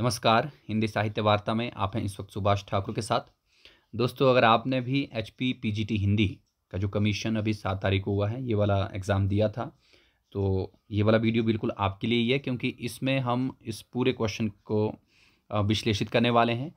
नमस्कार हिंदी साहित्य वार्ता में आप हैं इस वक्त सुभाष ठाकुर के साथ दोस्तों अगर आपने भी H P P G T Hindi का जो कमीशन अभी सात तारीख को हुआ है ये वाला एग्ज़ाम दिया था तो ये वाला वीडियो बिल्कुल आपके लिए ही है क्योंकि इसमें हम इस पूरे क्वेश्चन को विश्लेषित करने वाले हैं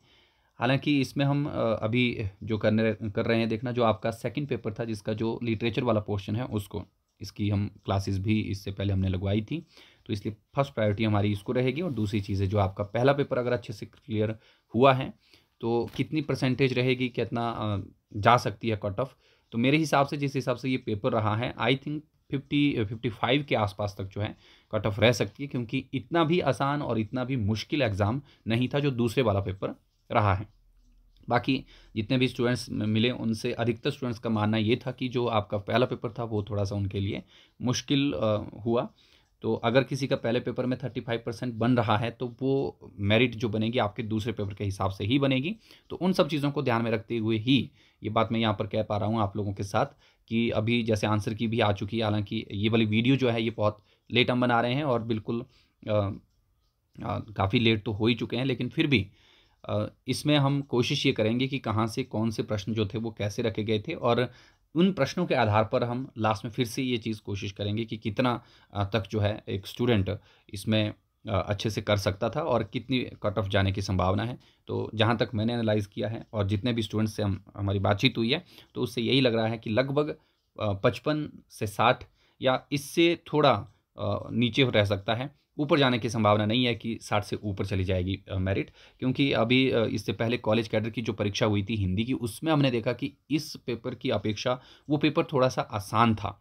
हालांकि इसमें हम अभी जो करने कर रहे हैं देखना जो आपका सेकंड पेपर था जिसका जो लिटरेचर वाला पोर्शन है उसको इसकी हम क्लासेस भी इससे पहले हमने लगवाई थी तो इसलिए फर्स्ट प्रायोरिटी हमारी इसको रहेगी और दूसरी चीज़ है जो आपका पहला पेपर अगर अच्छे से क्लियर हुआ है तो कितनी परसेंटेज रहेगी कितना जा सकती है कट ऑफ तो मेरे हिसाब से जिस हिसाब से ये पेपर रहा है I think fifty fifty five के आसपास तक जो है कट ऑफ रह सकती है क्योंकि इतना भी आसान और इतना भी मुश्किल एग्ज़ाम नहीं था जो दूसरे वाला पेपर रहा है बाकी जितने भी स्टूडेंट्स मिले उनसे अधिकतर स्टूडेंट्स का मानना ये था कि जो आपका पहला पेपर था वो थोड़ा सा उनके लिए मुश्किल हुआ तो अगर किसी का पहले पेपर में थर्टी फाइव परसेंट बन रहा है तो वो मेरिट जो बनेगी आपके दूसरे पेपर के हिसाब से ही बनेगी तो उन सब चीज़ों को ध्यान में रखते हुए ही ये बात मैं यहाँ पर कह पा रहा हूँ आप लोगों के साथ कि अभी जैसे आंसर की भी आ चुकी है हालांकि ये वाली वीडियो जो है ये बहुत लेट हम बना रहे हैं और बिल्कुल काफ़ी लेट तो हो ही चुके हैं लेकिन फिर भी इसमें हम कोशिश ये करेंगे कि कहाँ से कौन से प्रश्न जो थे वो कैसे रखे गए थे और उन प्रश्नों के आधार पर हम लास्ट में फिर से ये चीज़ कोशिश करेंगे कि कितना तक जो है एक स्टूडेंट इसमें अच्छे से कर सकता था और कितनी कट ऑफ जाने की संभावना है तो जहाँ तक मैंने एनालाइज किया है और जितने भी स्टूडेंट्स से हम हमारी बातचीत हुई है तो उससे यही लग रहा है कि लगभग पचपन से साठ या इससे थोड़ा नीचे रह सकता है ऊपर जाने की संभावना नहीं है कि साठ से ऊपर चली जाएगी मेरिट क्योंकि अभी इससे पहले कॉलेज कैडर की जो परीक्षा हुई थी हिंदी की उसमें हमने देखा कि इस पेपर की अपेक्षा वो पेपर थोड़ा सा आसान था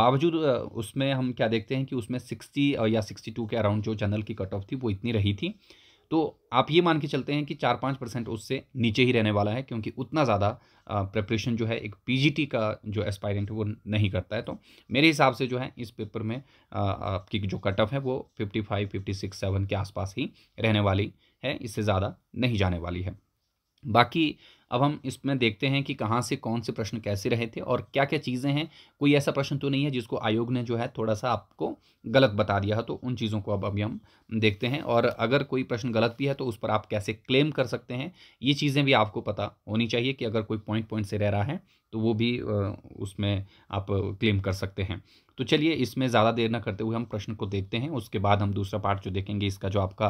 बावजूद उसमें हम क्या देखते हैं कि उसमें सिक्सटी या सिक्सटी टू के अराउंड जो जनरल की कट ऑफ थी वो इतनी रही थी तो आप ये मान के चलते हैं कि चार पाँच परसेंट उससे नीचे ही रहने वाला है क्योंकि उतना ज़्यादा प्रेपरेशन जो है एक पीजीटी का जो एस्पायरेंट है वो नहीं करता है तो मेरे हिसाब से जो है इस पेपर में आपकी जो कट ऑफ है वो fifty five fifty six seven के आसपास ही रहने वाली है इससे ज़्यादा नहीं जाने वाली है बाकी अब हम इसमें देखते हैं कि कहाँ से कौन से प्रश्न कैसे रहे थे और क्या क्या चीज़ें हैं कोई ऐसा प्रश्न तो नहीं है जिसको आयोग ने जो है थोड़ा सा आपको गलत बता दिया है तो उन चीज़ों को अब अभी हम देखते हैं और अगर कोई प्रश्न गलत भी है तो उस पर आप कैसे क्लेम कर सकते हैं ये चीज़ें भी आपको पता होनी चाहिए कि अगर कोई पॉइंट पॉइंट से रह रहा है तो वो भी उसमें आप क्लेम कर सकते हैं तो चलिए इसमें ज़्यादा देर ना करते हुए हम प्रश्न को देखते हैं उसके बाद हम दूसरा पार्ट जो देखेंगे इसका जो आपका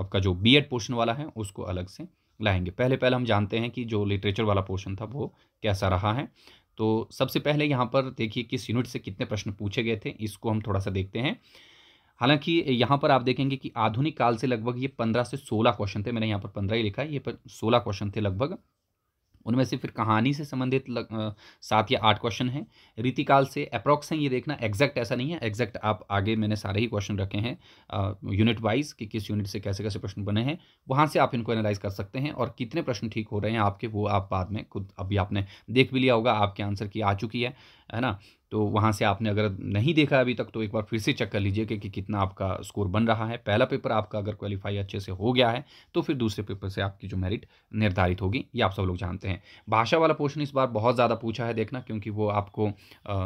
आपका जो बी एड पोर्शन वाला है उसको अलग से लाएंगे पहले पहले हम जानते हैं कि जो लिटरेचर वाला पोर्शन था वो कैसा रहा है तो सबसे पहले यहाँ पर देखिए किस यूनिट से कितने प्रश्न पूछे गए थे इसको हम थोड़ा सा देखते हैं हालांकि यहाँ पर आप देखेंगे कि आधुनिक काल से लगभग ये पंद्रह से सोलह क्वेश्चन थे मैंने यहाँ पर पंद्रह ही लिखा है ये सोलह क्वेश्चन थे लगभग उनमें से फिर कहानी से संबंधित सात या आठ क्वेश्चन हैं रीतिकाल से अप्रॉक्स हैं ये देखना एग्जैक्ट ऐसा नहीं है एग्जैक्ट आप आगे मैंने सारे ही क्वेश्चन रखे हैं यूनिट वाइज कि किस यूनिट से कैसे कैसे प्रश्न बने हैं वहाँ से आप इनको एनालाइज कर सकते हैं और कितने प्रश्न ठीक हो रहे हैं आपके वो आप बाद में खुद अभी आपने देख भी लिया होगा आपके आंसर की आ चुकी है है ना तो वहाँ से आपने अगर नहीं देखा अभी तक तो एक बार फिर से चेक कर लीजिए कि, कि कितना आपका स्कोर बन रहा है पहला पेपर आपका अगर क्वालिफाई अच्छे से हो गया है तो फिर दूसरे पेपर से आपकी जो मेरिट निर्धारित होगी ये आप सब लोग जानते हैं भाषा वाला पोर्शन इस बार बहुत ज़्यादा पूछा है देखना क्योंकि वो आपको आ,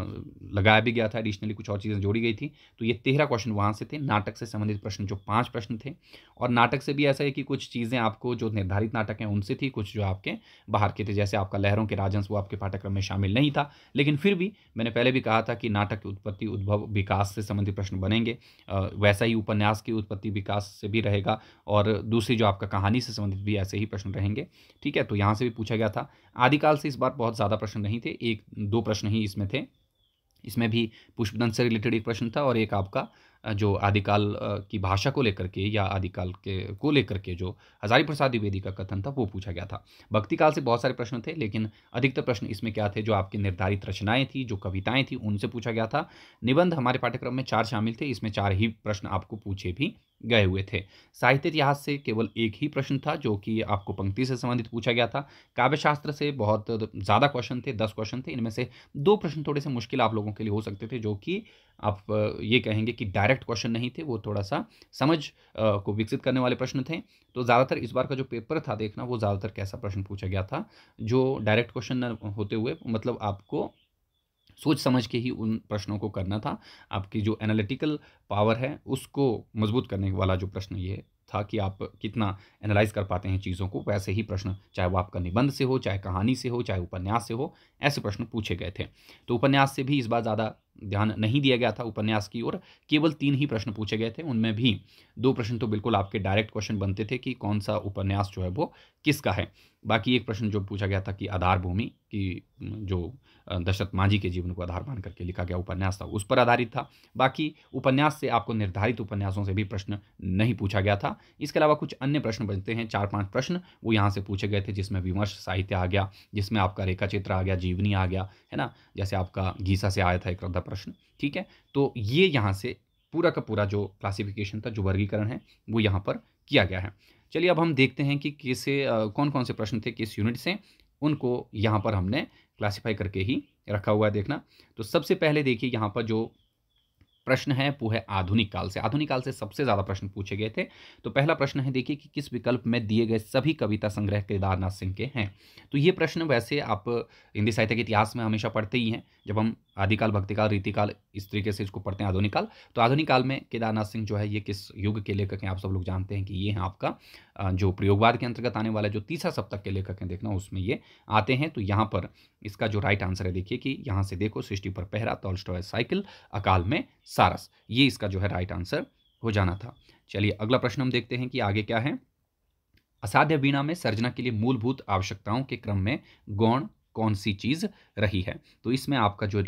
लगाया भी गया था एडिशनली कुछ और चीज़ें जोड़ी गई थी तो ये तेरह क्वेश्चन वहाँ से थे नाटक से संबंधित प्रश्न जो पाँच प्रश्न थे और नाटक से भी ऐसा है कि कुछ चीज़ें आपको जो निर्धारित नाटक हैं उनसे थी कुछ जो आपके बाहर के थे जैसे आपका लहरों के राजंस वो आपके पाठ्यक्रम में शामिल नहीं था लेकिन फिर भी मैंने पहले भी भी कहा था कि नाटक की उत्पत्ति उद्भव विकास से संबंधित प्रश्न बनेंगे वैसा ही उपन्यास की उत्पत्ति विकास से भी रहेगा और दूसरी जो आपका कहानी से संबंधित भी ऐसे ही प्रश्न रहेंगे ठीक है तो यहाँ से भी पूछा गया था आदिकाल से इस बार बहुत ज़्यादा प्रश्न नहीं थे एक दो प्रश्न ही इसमें थे इसमें भी पुष्पदंत से रिलेटेड एक प्रश्न था और एक आपका जो आदिकाल की भाषा को लेकर के या आदिकाल के को लेकर के जो हजारी प्रसाद द्विवेदी का कथन था वो पूछा गया था भक्ति काल से बहुत सारे प्रश्न थे लेकिन अधिकतर प्रश्न इसमें क्या थे जो आपकी निर्धारित रचनाएं थी जो कविताएं थी उनसे पूछा गया था निबंध हमारे पाठ्यक्रम में चार शामिल थे इसमें चार ही प्रश्न आपको पूछे भी गए हुए थे साहित्य इतिहास से केवल एक ही प्रश्न था जो कि आपको पंक्ति से संबंधित पूछा गया था काव्यशास्त्र से बहुत ज़्यादा क्वेश्चन थे दस क्वेश्चन थे इनमें से दो प्रश्न थोड़े से मुश्किल आप लोगों के लिए हो सकते थे जो कि आप ये कहेंगे कि डायरेक्ट क्वेश्चन नहीं थे वो थोड़ा सा समझ को विकसित करने वाले प्रश्न थे तो ज़्यादातर इस बार का जो पेपर था देखना वो ज़्यादातर कैसा प्रश्न पूछा गया था जो डायरेक्ट क्वेश्चन होते हुए मतलब आपको सोच समझ के ही उन प्रश्नों को करना था आपकी जो एनालिटिकल पावर है उसको मजबूत करने वाला जो प्रश्न ये था कि आप कितना एनालाइज कर पाते हैं चीज़ों को वैसे ही प्रश्न चाहे वो आपका निबंध से हो चाहे कहानी से हो चाहे उपन्यास से हो ऐसे प्रश्न पूछे गए थे तो उपन्यास से भी इस बार ज़्यादा ध्यान नहीं दिया गया था उपन्यास की ओर केवल तीन ही प्रश्न पूछे गए थे उनमें भी दो प्रश्न तो बिल्कुल आपके डायरेक्ट क्वेश्चन बनते थे कि कौन सा उपन्यास जो है वो किसका है बाकी एक प्रश्न जो पूछा गया था कि आधार भूमि की जो दशरथ मांझी के जीवन को आधार मान करके लिखा गया उपन्यास था उस पर आधारित था बाकी उपन्यास से आपको निर्धारित उपन्यासों से भी प्रश्न नहीं पूछा गया था इसके अलावा कुछ अन्य प्रश्न बनते हैं चार पांच प्रश्न वो यहाँ से पूछे गए थे जिसमें विमर्श साहित्य आ गया जिसमें आपका रेखा चित्र आ गया जीवनी आ गया है ना जैसे आपका गीसा से आया था एक रद्दा प्रश्न ठीक है तो ये यहाँ से पूरा का पूरा जो क्लासिफिकेशन था जो वर्गीकरण है वो यहाँ पर किया गया है चलिए अब हम देखते हैं कि किसे कौन कौन से प्रश्न थे किस यूनिट से उनको यहाँ पर हमने क्लासीफाई करके ही रखा हुआ है देखना तो सबसे पहले देखिए यहाँ पर जो प्रश्न है वो है आधुनिक काल से आधुनिक काल से सबसे ज़्यादा प्रश्न पूछे गए थे तो पहला प्रश्न है देखिए कि किस विकल्प में दिए गए सभी कविता संग्रह केदारनाथ सिंह के हैं तो ये प्रश्न वैसे आप हिंदी साहित्य के इतिहास में हमेशा पढ़ते ही हैं जब हम आदिकाल भक्तिकाल रीतिकाल इस तरीके से इसको पढ़ते हैं आधुनिक काल तो आधुनिक काल में केदारनाथ सिंह जो है ये किस युग के लेखक हैं आप सब लोग जानते हैं कि ये हैं आपका जो प्रयोगवाद के अंतर्गत आने वाला जो तीसरा सप्तक के लेखक हैं देखना उसमें ये आते हैं तो यहाँ पर इसका जो राइट आंसर है देखिए कि यहाँ से देखो सृष्टि पर पहरा टॉल्स्टॉय साइकिल अकाल में सारस ये इसका जो है राइट आंसर हो जाना था चलिए अगला प्रश्न हम देखते हैं कि आगे क्या है असाध्य वीणा में सर्जना के लिए मूलभूत आवश्यकताओं के क्रम में गौण कौन सी चीज़ रही है तो इसमें आपका जो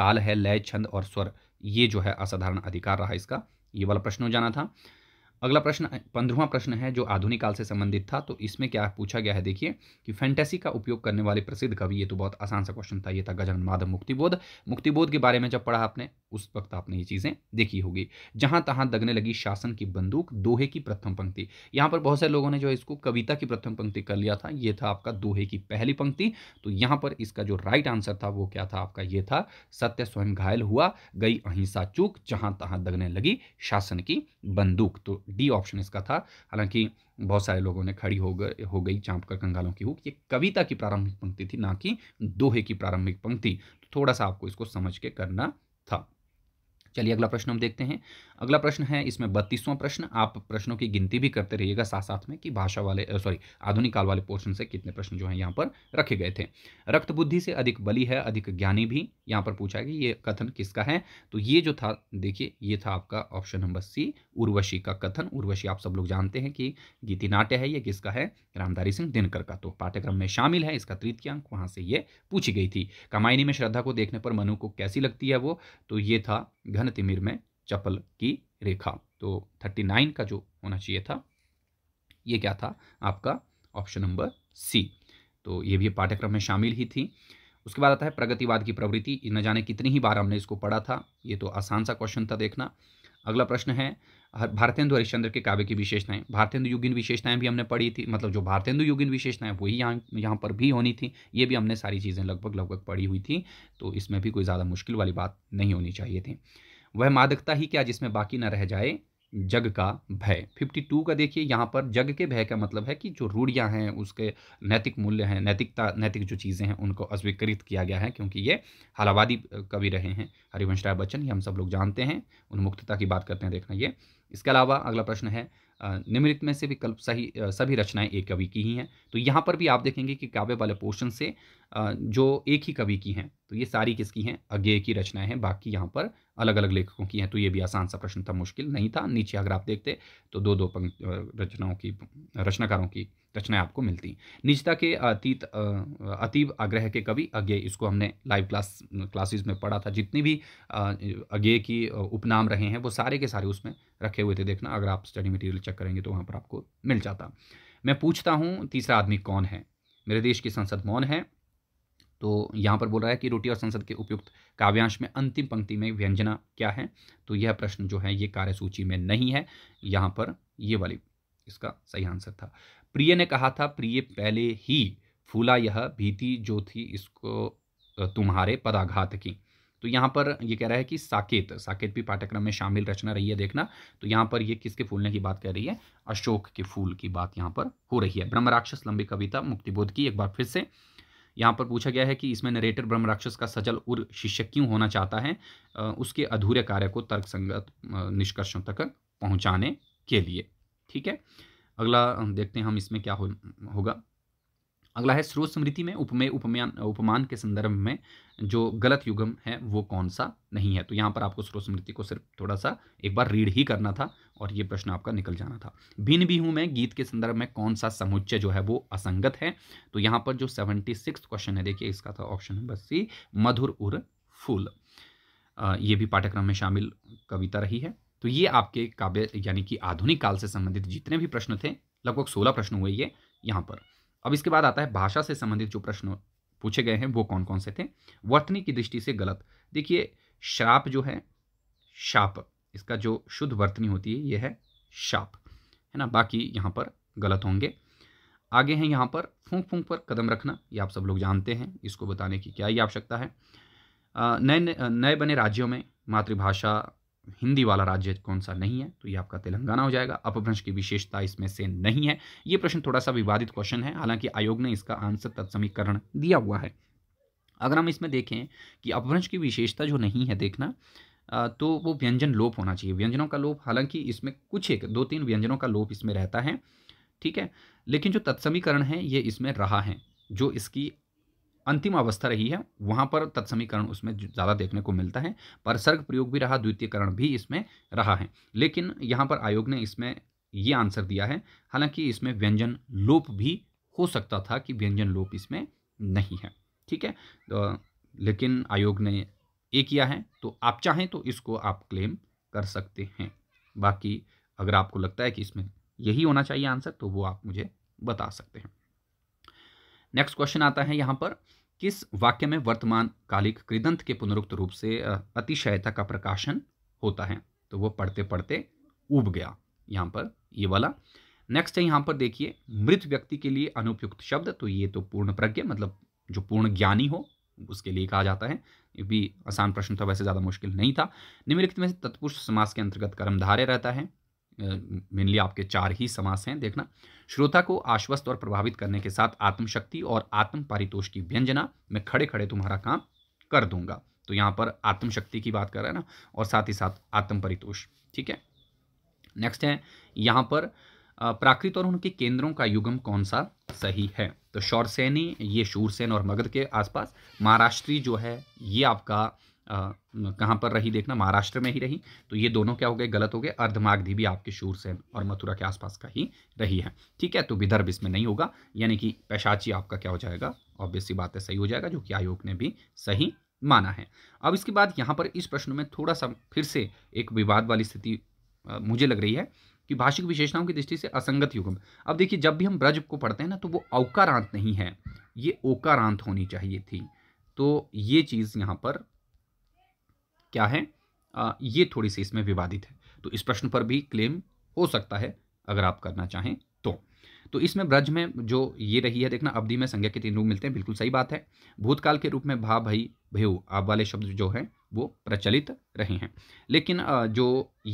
ताल है लय छंद और स्वर ये जो है असाधारण अधिकार रहा इसका ये वाला प्रश्न हो जाना था अगला प्रश्न पंद्रवा प्रश्न है जो आधुनिक काल से संबंधित था तो इसमें क्या पूछा गया है देखिए कि फैंटेसी का उपयोग करने वाले प्रसिद्ध कवि ये तो बहुत आसान सा क्वेश्चन था ये था गजन माधव मुक्तिबोध मुक्तिबोध के बारे में जब पढ़ा आपने उस वक्त आपने ये चीज़ें देखी होगी जहाँ तहाँ दगने लगी शासन की बंदूक दोहे की प्रथम पंक्ति यहाँ पर बहुत से लोगों ने जो इसको कविता की प्रथम पंक्ति कर लिया था ये था आपका दोहे की पहली पंक्ति तो यहाँ पर इसका जो राइट आंसर था वो क्या था आपका ये था सत्य स्वयं घायल हुआ गई अहिंसा चूक जहाँ तहाँ दगने लगी शासन की बंदूक तो डी ऑप्शन इसका था हालांकि बहुत सारे लोगों ने खड़ी हो गई हो गई चाँप कर कंगालों की हुक ये कविता की प्रारंभिक पंक्ति थी ना कि दोहे की प्रारंभिक पंक्ति तो थोड़ा सा आपको इसको समझ के करना था चलिए अगला प्रश्न हम देखते हैं अगला प्रश्न है इसमें बत्तीसवां प्रश्न आप प्रश्नों की गिनती भी करते रहिएगा साथ साथ में कि भाषा वाले सॉरी आधुनिक काल वाले पोर्शन से कितने प्रश्न जो है यहाँ पर रखे गए थे रक्त बुद्धि से अधिक बली है अधिक ज्ञानी भी यहाँ पर पूछा कि ये कथन किसका है तो ये जो था देखिए ये था आपका ऑप्शन नंबर सी उर्वशी का कथन उर्वशी आप सब लोग जानते हैं कि गीति नाट्य है ये किसका है रामधारी सिंह दिनकर का तो पाठ्यक्रम में शामिल है इसका तृतीय अंक वहाँ से ये पूछी गई थी कमाइनी में श्रद्धा को देखने पर मनु को कैसी लगती है वो तो ये था घन तिमिर में चपल की रेखा तो 39 का जो होना चाहिए था ये क्या था आपका ऑप्शन नंबर सी तो ये भी पाठ्यक्रम में शामिल ही थी उसके बाद आता है प्रगतिवाद की प्रवृत्ति न जाने कितनी ही बार हमने इसको पढ़ा था ये तो आसान सा क्वेश्चन था देखना अगला प्रश्न है भारतेंदु हरिश्चंद्र के काव्य की विशेषताएं भारतेंदु युगिन विशेषताएं भी हमने पढ़ी थी मतलब जो भारतेंदु युगिन विशेषताएं वही यहाँ यहाँ पर भी होनी थी ये भी हमने सारी चीज़ें लगभग लगभग पढ़ी हुई थी तो इसमें भी कोई ज़्यादा मुश्किल वाली बात नहीं होनी चाहिए थी वह मादकता ही क्या जिसमें बाकी न रह जाए जग का भय 52 का देखिए यहाँ पर जग के भय का मतलब है कि जो रूढ़ियाँ हैं उसके नैतिक मूल्य हैं नैतिकता नैतिक जो चीज़ें हैं उनको अस्वीकृत किया गया है क्योंकि ये हालावादी कवि रहे हैं हरिवंश राय बच्चन ये हम सब लोग जानते हैं उन्मुक्तता की बात करते हैं देखना ये इसके अलावा अगला प्रश्न है निम्नलिखित में से विकल्प सही सभी रचनाएं एक कवि की ही हैं तो यहाँ पर भी आप देखेंगे कि काव्य वाले पोर्शन से जो एक ही कवि की हैं तो ये सारी किसकी हैं अज्ञेय की रचनाएं हैं बाकी यहाँ पर अलग अलग लेखकों की हैं तो ये भी आसान सा प्रश्न था मुश्किल नहीं था नीचे अगर आप देखते तो दो दो पंक् रचनाओं की रचनाकारों की रचनाएं आपको मिलती निजता के अतीत अतीब आग्रह के कवि अज्ञे इसको हमने लाइव क्लास क्लासेस में पढ़ा था जितनी भी अज्ञेय की उपनाम रहे हैं वो सारे के सारे उसमें रखे हुए थे देखना अगर आप स्टडी मटेरियल चेक करेंगे तो वहाँ पर आपको मिल जाता मैं पूछता हूँ तीसरा आदमी कौन है मेरे देश की संसद मौन है तो यहाँ पर बोल रहा है कि रोटी और संसद के उपयुक्त काव्यांश में अंतिम पंक्ति में व्यंजना क्या है तो यह प्रश्न जो है ये कार्यसूची में नहीं है यहाँ पर ये वाली इसका सही आंसर था प्रिय ने कहा था प्रिय पहले ही फूला यह भीति जो थी इसको तुम्हारे पदाघात की तो यहाँ पर ये कह रहा है कि साकेत साकेत भी पाठ्यक्रम में शामिल रचना रही है देखना तो यहाँ पर ये किसके फूलने की बात कह रही है अशोक के फूल की बात यहाँ पर हो रही है ब्रह्मराक्षस लंबी कविता मुक्तिबोध की एक बार फिर से यहाँ पर पूछा गया है कि इसमें नरेटर ब्रह्म राक्षस का सजल उर शिष्य क्यों होना चाहता है उसके अधूरे कार्य को तर्क संगत निष्कर्षों तक पहुँचाने के लिए ठीक है अगला देखते हैं हम इसमें क्या हो, होगा अगला है स्रोत स्मृति में उपमेय उपमान उपमान के संदर्भ में जो गलत युगम है वो कौन सा नहीं है तो यहाँ पर आपको स्रोत स्मृति को सिर्फ थोड़ा सा एक बार रीड ही करना था और ये प्रश्न आपका निकल जाना था भिन्न भी हूँ मैं गीत के संदर्भ में कौन सा समुच्चय जो है वो असंगत है तो यहाँ पर जो सेवेंटी सिक्स क्वेश्चन है देखिए इसका था ऑप्शन नंबर सी मधुर उर फूल ये भी पाठ्यक्रम में शामिल कविता रही है तो ये आपके काव्य यानी कि आधुनिक काल से संबंधित जितने भी प्रश्न थे लगभग सोलह प्रश्न हुए ये यहाँ पर अब इसके बाद आता है भाषा से संबंधित जो प्रश्न पूछे गए हैं वो कौन कौन से थे वर्तनी की दृष्टि से गलत देखिए श्राप जो है शाप इसका जो शुद्ध वर्तनी होती है ये है शाप है ना बाकी यहाँ पर गलत होंगे आगे हैं यहाँ पर फूंक फूंक पर कदम रखना ये आप सब लोग जानते हैं इसको बताने की क्या ही आवश्यकता है नए नए बने राज्यों में मातृभाषा हिंदी वाला राज्य कौन सा नहीं है तो ये आपका तेलंगाना हो जाएगा अपभ्रंश की विशेषता इसमें से नहीं है ये प्रश्न थोड़ा सा विवादित क्वेश्चन है हालांकि आयोग ने इसका आंसर तत्समीकरण दिया हुआ है अगर हम इसमें देखें कि अपभ्रंश की विशेषता जो नहीं है देखना तो वो व्यंजन लोप होना चाहिए व्यंजनों का लोप हालांकि इसमें कुछ एक दो तीन व्यंजनों का लोप इसमें रहता है ठीक है लेकिन जो तत्समीकरण है ये इसमें रहा है जो इसकी अंतिम अवस्था रही है वहाँ पर तत्समीकरण उसमें ज़्यादा देखने को मिलता है पर सर्ग प्रयोग भी रहा द्वितीयकरण भी इसमें रहा है लेकिन यहाँ पर आयोग ने इसमें ये आंसर दिया है हालांकि इसमें व्यंजन लोप भी हो सकता था कि व्यंजन लोप इसमें नहीं है ठीक है तो, लेकिन आयोग ने ये किया है तो आप चाहें तो इसको आप क्लेम कर सकते हैं बाकी अगर आपको लगता है कि इसमें यही होना चाहिए आंसर तो वो आप मुझे बता सकते हैं नेक्स्ट क्वेश्चन आता है यहाँ पर किस वाक्य में वर्तमान कालिक कृदंत के पुनरुक्त रूप से अतिशयता का प्रकाशन होता है तो वो पढ़ते पढ़ते उब गया यहाँ पर ये वाला नेक्स्ट है यहाँ पर देखिए मृत व्यक्ति के लिए अनुपयुक्त शब्द तो ये तो पूर्ण प्रज्ञ मतलब जो पूर्ण ज्ञानी हो उसके लिए कहा जाता है ये भी आसान प्रश्न था वैसे ज़्यादा मुश्किल नहीं था निम्नलिखित में से तत्पुरुष समाज के अंतर्गत कर्मधारे रहता है मेनली आपके चार ही समास हैं देखना श्रोता को आश्वस्त और प्रभावित करने के साथ आत्मशक्ति और आत्म पारितोष की व्यंजना मैं खड़े खड़े तुम्हारा काम कर दूंगा तो यहाँ पर आत्मशक्ति की बात कर रहा है ना और साथ ही साथ आत्म परितोष ठीक है नेक्स्ट है यहाँ पर प्राकृत और उनके केंद्रों का युगम कौन सा सही है तो शौरसेनी ये शूरसेन और मगध के आसपास महाराष्ट्री जो है ये आपका कहाँ पर रही देखना महाराष्ट्र में ही रही तो ये दोनों क्या हो गए गलत हो गए अर्धमागधी भी आपके शूरसेन और मथुरा के आसपास का ही रही है ठीक है तो विदर्भ इसमें नहीं होगा यानी कि पैशाची आपका क्या हो जाएगा ऑब्वियसली बात है सही हो जाएगा जो कि आयोग ने भी सही माना है अब इसके बाद यहाँ पर इस प्रश्न में थोड़ा सा फिर से एक विवाद वाली स्थिति मुझे लग रही है कि भाषिक विशेषताओं की दृष्टि से असंगत युगम अब देखिए जब भी हम ब्रज को पढ़ते हैं ना तो वो अवकारांत नहीं है ये ओकारांत होनी चाहिए थी तो ये चीज़ यहाँ पर क्या आ, ये थोड़ी सी इसमें विवादित है तो इस प्रश्न पर भी क्लेम हो सकता है अगर आप करना चाहें तो तो इसमें ब्रज में जो ये रही है देखना अवधि में संज्ञा के तीन रूप मिलते हैं बिल्कुल सही बात है भूतकाल के रूप में भा भई भयो आप वाले शब्द जो हैं वो प्रचलित रहे हैं लेकिन जो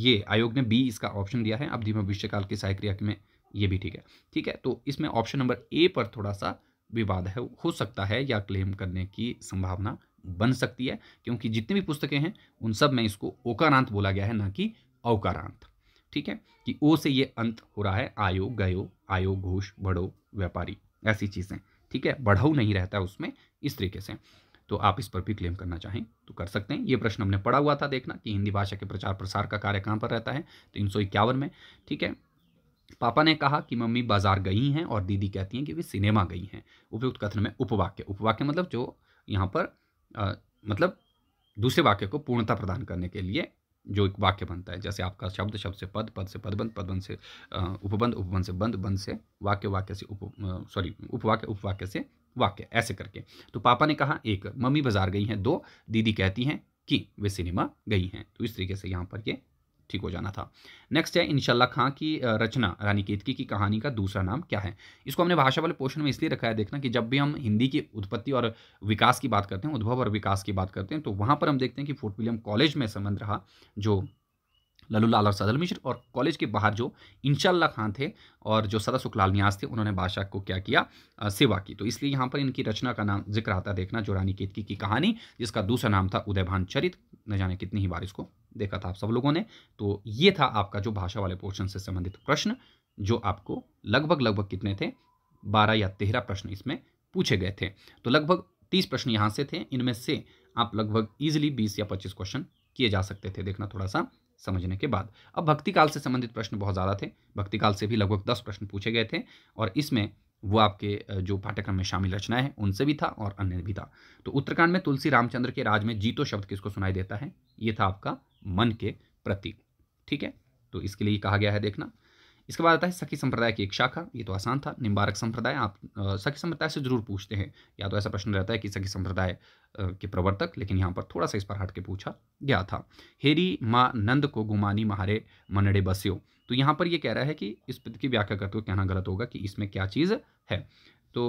ये आयोग ने बी इसका ऑप्शन दिया है अवधि में भविष्यकाल की सहायक क्रिया में ये भी ठीक है ठीक है तो इसमें ऑप्शन नंबर ए पर थोड़ा सा विवाद है हो सकता है या क्लेम करने की संभावना बन सकती है क्योंकि जितनी भी पुस्तकें हैं उन सब में इसको ओकारांत बोला गया है ना कि अवकारांत ठीक है कि ओ से ये अंत हो रहा है आयो गयो आयो घोष बढ़ो व्यापारी ऐसी चीज़ें ठीक है बढ़ाऊ नहीं रहता उसमें इस तरीके से तो आप इस पर भी क्लेम करना चाहें तो कर सकते हैं ये प्रश्न हमने पढ़ा हुआ था देखना कि हिंदी भाषा के प्रचार प्रसार का कार्य कहाँ पर रहता है तो इन में ठीक है पापा ने कहा कि मम्मी बाजार गई हैं और दीदी कहती हैं कि वे सिनेमा गई हैं उपयुक्त कथन में उपवाक्य उपवाक्य मतलब जो यहाँ पर आ, मतलब दूसरे वाक्य को पूर्णता प्रदान करने के लिए जो एक वाक्य बनता है जैसे आपका शब्द शब्द से पद पद से पदबंध पदबंध से उपबंद उपबंध से बंद बंद से वाक्य वाक्य से उप सॉरी उपवाक्य उपवाक्य से वाक्य ऐसे करके तो पापा ने कहा एक मम्मी बाजार गई हैं दो दीदी कहती हैं कि वे सिनेमा गई हैं तो इस तरीके से यहाँ पर ये ठीक हो जाना था नेक्स्ट है इनशाला खां की रचना रानी केतकी की कहानी का दूसरा नाम क्या है इसको हमने भाषा वाले पोर्शन में इसलिए रखा है देखना कि जब भी हम हिंदी की उत्पत्ति और विकास की बात करते हैं उद्भव और विकास की बात करते हैं तो वहाँ पर हम देखते हैं कि फोर्ट विलियम कॉलेज में संबंध रहा जो ललू लाल और सदल मिश्र और कॉलेज के बाहर जो इनशाला खान थे और जो सदा सुखलाल न्यास थे उन्होंने बादशाह को क्या किया आ, सेवा की तो इसलिए यहाँ पर इनकी रचना का नाम जिक्र आता देखना जो रानी केतकी की कहानी जिसका दूसरा नाम था उदयभान चरित न जाने कितनी ही बार इसको देखा था आप सब लोगों ने तो ये था आपका जो भाषा वाले पोर्शन से संबंधित प्रश्न जो आपको लगभग लगभग कितने थे बारह या तेरह प्रश्न इसमें पूछे गए थे तो लगभग तीस प्रश्न यहाँ से थे इनमें से आप लगभग ईजिली बीस या पच्चीस क्वेश्चन किए जा सकते थे देखना थोड़ा सा समझने के बाद अब भक्ति काल से संबंधित प्रश्न बहुत ज़्यादा थे भक्ति काल से भी लगभग दस प्रश्न पूछे गए थे और इसमें वो आपके जो पाठ्यक्रम में शामिल रचनाएं हैं उनसे भी था और अन्य भी था तो उत्तरकांड में तुलसी रामचंद्र के राज में जीतो शब्द किसको सुनाई देता है ये था आपका मन के प्रतीक ठीक है तो इसके लिए कहा गया है देखना इसके बाद आता है सखी संप्रदाय की एक शाखा ये तो आसान था निम्बारक संप्रदाय आप सखी संप्रदाय से जरूर पूछते हैं या तो ऐसा प्रश्न रहता है कि सखी संप्रदाय के प्रवर्तक लेकिन यहाँ पर थोड़ा सा इस पर हट के पूछा गया था हेरी माँ नंद को गुमानी महारे मनड़े बस्यो तो यहाँ पर ये कह रहा है कि इस पद की व्याख्या करते हुए कहना गलत होगा कि इसमें क्या चीज़ है तो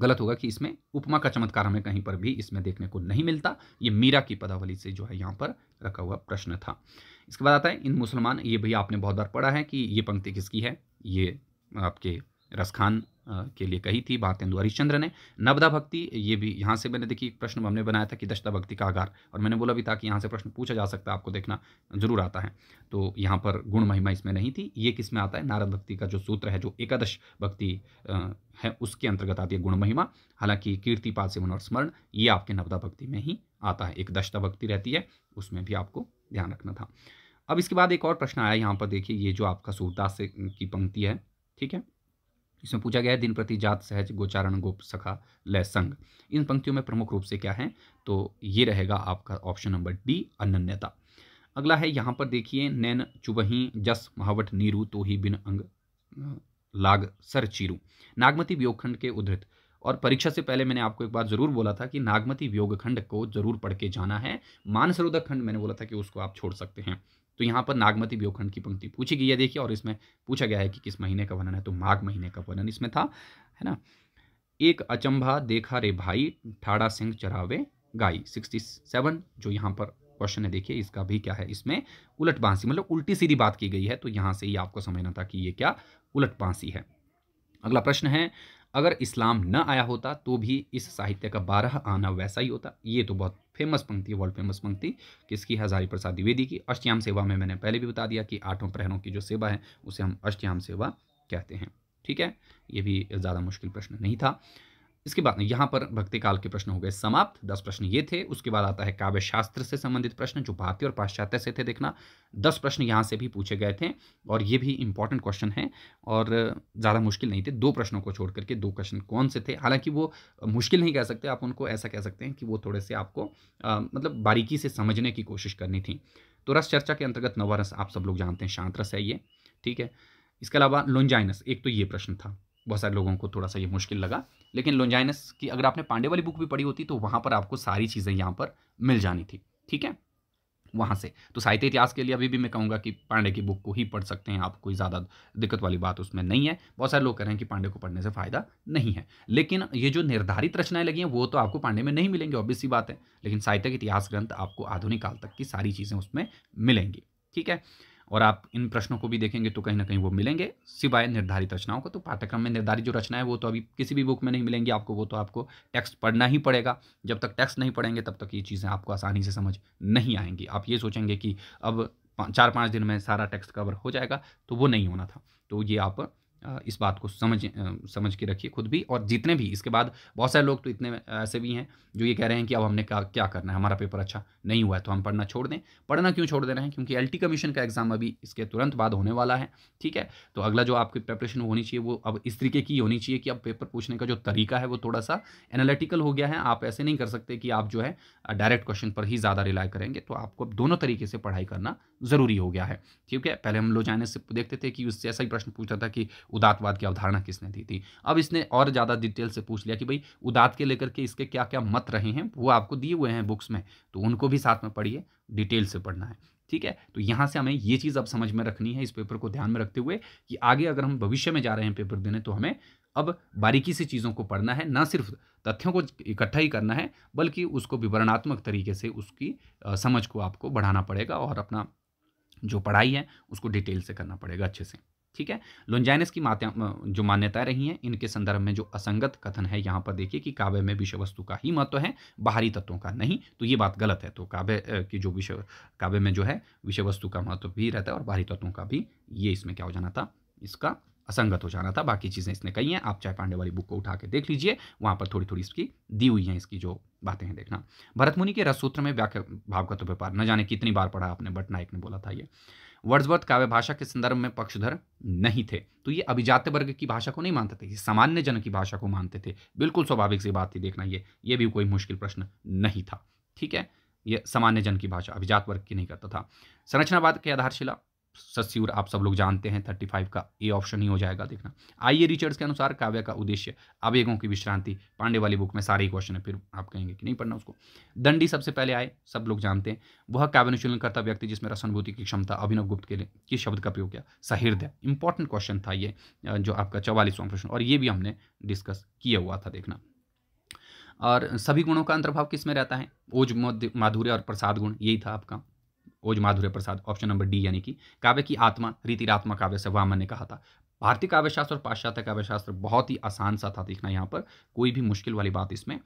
गलत होगा कि इसमें उपमा का चमत्कार हमें कहीं पर भी इसमें देखने को नहीं मिलता ये मीरा की पदावली से जो है यहाँ पर रखा हुआ प्रश्न था इसके बाद आता है इन मुसलमान ये भैया आपने बहुत बार पढ़ा है कि ये पंक्ति किसकी है ये आपके रसखान के लिए कही थी भारतेंदु हिंदू हरिश्चंद्र ने नवदा भक्ति ये भी यहाँ से मैंने देखी एक प्रश्न हमने बनाया था कि दशता भक्ति का आगार और मैंने बोला भी था कि यहाँ से प्रश्न पूछा जा सकता है आपको देखना जरूर आता है तो यहाँ पर गुण महिमा इसमें नहीं थी ये किस में आता है नारद भक्ति का जो सूत्र है जो एकादश भक्ति है उसके अंतर्गत आती है गुण महिमा हालांकि कीर्तिपाद सेवन और स्मरण ये आपके नवदा भक्ति में ही आता है एक दशता भक्ति रहती है उसमें भी आपको ध्यान रखना था अब इसके बाद एक और प्रश्न आया यहाँ पर देखिए ये जो आपका सूरदास की पंक्ति है ठीक है इसमें पूछा गया है दिन प्रति जात सहज गोचारण गोप सखा लय संघ इन पंक्तियों में प्रमुख रूप से क्या है तो ये रहेगा आपका ऑप्शन नंबर डी अनन्यता अगला है यहाँ पर देखिए नैन चुबही जस महावट नीरू तो ही बिन अंग लाग सर चीरू नागमती व्योगखंड के उद्धृत और परीक्षा से पहले मैंने आपको एक बात जरूर बोला था कि नागमती व्योगखंड को जरूर पढ़ के जाना है मानसरोधक खंड मैंने बोला था कि उसको आप छोड़ सकते हैं तो यहाँ पर नागमती व्योखंड की पंक्ति पूछी गई है देखिए और इसमें पूछा गया है कि किस महीने का वर्णन है तो माघ महीने का वर्णन इसमें था है ना एक अचंभा देखा रे भाई ठाड़ा सिंह चरावे गाई सिक्सटी सेवन जो यहाँ पर क्वेश्चन है देखिए इसका भी क्या है इसमें उलट बांसी मतलब उल्टी सीधी बात की गई है तो यहाँ से ही आपको समझना था कि ये क्या उलट बांसी है अगला प्रश्न है अगर इस्लाम न आया होता तो भी इस साहित्य का बारह आना वैसा ही होता ये तो बहुत फेमस पंक्ति वर्ल्ड फेमस पंक्ति किसकी हजारी प्रसाद द्विवेदी की अष्टयाम सेवा में मैंने पहले भी बता दिया कि आठों प्रहरों की जो सेवा है उसे हम अष्टयाम सेवा कहते हैं ठीक है ये भी ज़्यादा मुश्किल प्रश्न नहीं था इसके बाद यहाँ पर भक्ति काल के प्रश्न हो गए समाप्त दस प्रश्न ये थे उसके बाद आता है काव्य शास्त्र से संबंधित प्रश्न जो भारतीय और पाश्चात्य से थे देखना दस प्रश्न यहाँ से भी पूछे गए थे और ये भी इंपॉर्टेंट क्वेश्चन है और ज़्यादा मुश्किल नहीं थे दो प्रश्नों को छोड़ करके दो क्वेश्चन कौन से थे हालांकि वो मुश्किल नहीं कह सकते आप उनको ऐसा कह सकते हैं कि वो थोड़े से आपको आ, मतलब बारीकी से समझने की कोशिश करनी थी तो रस चर्चा के अंतर्गत नवा रस आप सब लोग जानते हैं शांत रस है ये ठीक है इसके अलावा लोंजाइनस एक तो ये प्रश्न था बहुत सारे लोगों को थोड़ा सा ये मुश्किल लगा लेकिन लोंजाइनस की अगर आपने पांडे वाली बुक भी पढ़ी होती तो वहाँ पर आपको सारी चीज़ें यहाँ पर मिल जानी थी ठीक है वहाँ से तो साहित्य इतिहास के लिए अभी भी मैं कहूँगा कि पांडे की बुक को ही पढ़ सकते हैं आप कोई ज़्यादा दिक्कत वाली बात उसमें नहीं है बहुत सारे लोग कह रहे हैं कि पांडे को पढ़ने से फ़ायदा नहीं है लेकिन ये जो निर्धारित रचनाएं लगी हैं वो तो आपको पांडे में नहीं मिलेंगी ऑब्वियस सी बात है लेकिन साहित्य इतिहास ग्रंथ आपको आधुनिक काल तक की सारी चीज़ें उसमें मिलेंगी ठीक है और आप इन प्रश्नों को भी देखेंगे तो कहीं ना कहीं वो मिलेंगे सिवाय निर्धारित रचनाओं को तो पाठ्यक्रम में निर्धारित जो रचना है वो तो अभी किसी भी बुक में नहीं मिलेंगी आपको वो तो आपको टेक्स्ट पढ़ना ही पड़ेगा जब तक टेक्स्ट नहीं पढ़ेंगे तब तक ये चीज़ें आपको आसानी से समझ नहीं आएंगी आप ये सोचेंगे कि अब चार पाँच दिन में सारा टेक्स्ट कवर हो जाएगा तो वो नहीं होना था तो ये आप इस बात को समझ समझ के रखिए खुद भी और जितने भी इसके बाद बहुत सारे लोग तो इतने ऐसे भी हैं जो ये कह रहे हैं कि अब हमने क्या क्या करना है हमारा पेपर अच्छा नहीं हुआ है तो हम पढ़ना छोड़ दें पढ़ना क्यों छोड़ दे रहे हैं क्योंकि एल कमीशन का एग्ज़ाम अभी इसके तुरंत बाद होने वाला है ठीक है तो अगला जो आपकी प्रेपरेशन होनी चाहिए वो अब इस तरीके की होनी चाहिए कि अब पेपर पूछने का जो तरीका है वो थोड़ा सा एनालिटिकल हो गया है आप ऐसे नहीं कर सकते कि आप जो है डायरेक्ट क्वेश्चन पर ही ज़्यादा रिलाई करेंगे तो आपको दोनों तरीके से पढ़ाई करना ज़रूरी हो गया है ठीक है पहले हम लोग जाने से देखते थे कि उससे ऐसा ही प्रश्न पूछा था कि उदातवाद की अवधारणा किसने दी थी अब इसने और ज़्यादा डिटेल से पूछ लिया कि भाई उदात के लेकर के इसके क्या क्या मत रहे हैं वो आपको दिए हुए हैं बुक्स में तो उनको भी साथ में पढ़िए डिटेल से पढ़ना है ठीक है तो यहाँ से हमें ये चीज़ अब समझ में रखनी है इस पेपर को ध्यान में रखते हुए कि आगे अगर हम भविष्य में जा रहे हैं पेपर देने तो हमें अब बारीकी से चीज़ों को पढ़ना है ना सिर्फ तथ्यों को इकट्ठा ही करना है बल्कि उसको विवरणात्मक तरीके से उसकी समझ को आपको बढ़ाना पड़ेगा और अपना जो पढ़ाई है उसको डिटेल से करना पड़ेगा अच्छे से ठीक है लोंजाइनस की मात्या जो मान्यता रही हैं इनके संदर्भ में जो असंगत कथन है यहाँ पर देखिए कि काव्य में विषय वस्तु का ही महत्व है बाहरी तत्वों का नहीं तो ये बात गलत है तो काव्य की जो विषय काव्य में जो है विषय वस्तु का महत्व भी रहता है और बाहरी तत्वों का भी ये इसमें क्या हो जाना था इसका असंगत हो जाना था बाकी चीज़ें इसने कही हैं आप चाहे पांडे वाली बुक को उठा के देख लीजिए वहाँ पर थोड़ी थोड़ी इसकी दी हुई हैं इसकी जो बातें हैं देखना भरत मुनि के रसूत्र में व्याख्या भावगत व्यापार न जाने कितनी बार पढ़ा आपने बट नायक ने बोला था ये वर्ड्सवर्थ काव्य भाषा के संदर्भ में पक्षधर नहीं थे तो ये अभिजात वर्ग की भाषा को नहीं मानते थे ये सामान्य जन की भाषा को मानते थे बिल्कुल स्वाभाविक सी बात थी देखना ये ये भी कोई मुश्किल प्रश्न नहीं था ठीक है ये सामान्य जन की भाषा अभिजात वर्ग की नहीं करता था संरचनावाद की आधारशिला सस्यूर आप सब लोग जानते हैं थर्टी फाइव का ए ऑप्शन ही हो जाएगा देखना आइए रिचर्ड्स के अनुसार काव्य का उद्देश्य आवेगों की विश्रांति पांडे वाली बुक में सारे क्वेश्चन है फिर आप कहेंगे कि नहीं पढ़ना उसको दंडी सबसे पहले आए सब लोग जानते हैं वह काव्य अनुशीलन करता व्यक्ति जिसमें रसानुभूति की क्षमता अभिनव गुप्त के लिए किस शब्द का प्रयोग किया सहृदय इंपॉर्टेंट क्वेश्चन था ये जो आपका चौवालीसवां प्रश्न और ये भी हमने डिस्कस किया हुआ था देखना और सभी गुणों का अंतर्भाव किस में रहता है ओज माधुर्य और प्रसाद गुण यही था आपका ओज माधुर्य प्रसाद ऑप्शन नंबर डी यानी कि काव्य की आत्मा रीतिरात्मा काव्य से वामन ने कहा था भारतीय काव्यशास्त्र और पाश्चात्य काव्यशास्त्र बहुत ही आसान सा था देखना यहाँ पर कोई भी मुश्किल वाली बात इसमें